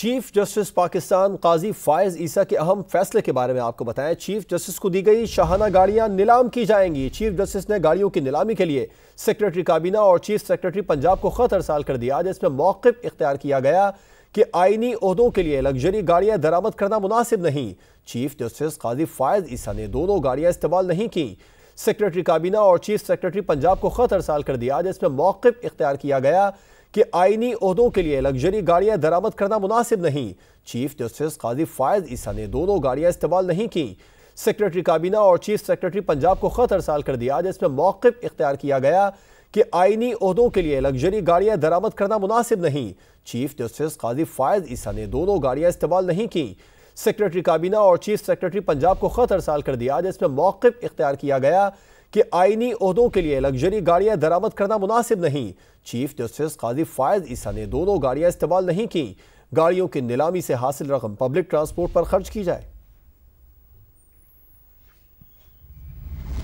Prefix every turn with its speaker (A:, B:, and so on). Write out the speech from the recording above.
A: chief justice Pakistan Qazi ファイ ઝ ঈসা কে अहम ফয়সলে কে বারে মে আপকো বাতায়া चीफ जस्टिस কো দি গয়ি শাহানা গাড়িয়া নিলাম কি জায়েঙ্গি चीफ जस्टिस নে গাড়িয়ো কে নিলামি কে লিয়ে সেক্রেটারি কাবিনা অর চিফ সেক্রেটারি পাঞ্জাব কো খতর্সাল কর দিয়া আজ ইসপে মৌক্বি ইখতিয়ার কিয়া গয়া কে আইনি উদোঁ কে লিয়ে ল্যাকজরি গাড়িয়া দরাবাত করনা মুনাসিব নহি चीफ जस्टिस কাজী ファイ ઝ ঈসা নে দোনো দোনো গাড়িয়া ইসতিমাল নহি কি সেক্রেটারি কাবিনা অর চিফ সেক্রেটারি পাঞ্জাব কো খতর্সাল কর দিয়া আজ ইসপে মৌক্বি ইখতিয়ার কিয়া গয়া कि आइनी अहदों के लिए लग्जरी गाड़ियां दरामद करना मुनासिब नहीं चीफ जस्टिस काजी फायज ईसा ने दोनों गाड़ियां इस्तेमाल नहीं की सेक्रेटरी काबीना और चीफ सेक्रेटरी पंजाब को खत अरसाल कर दिया जिसमें मौक़ इख्तियार किया गया कि आइनी अहदों के लिए लग्जरी गाड़ियां दरामद करना मुनासिब नहीं चीफ जस्टिस काजी फायज ईसा ने दोनों गाड़ियां इस्तेमाल नहीं की सेक्रेटरी काबीना और चीफ सेक्रेटरी पंजाब को खत अरसाल कर दिया जिसमें मौकफ इख्तियार किया गया कि आइनी अहदों के लिए लग्जरी गाड़ियां दरामद करना मुनासिब नहीं चीफ जस्टिस काजी फायज ईसा ने दोनों गाड़ियां इस्तेमाल नहीं की गाड़ियों की नीलामी से हासिल रकम पब्लिक ट्रांसपोर्ट पर खर्च की जाए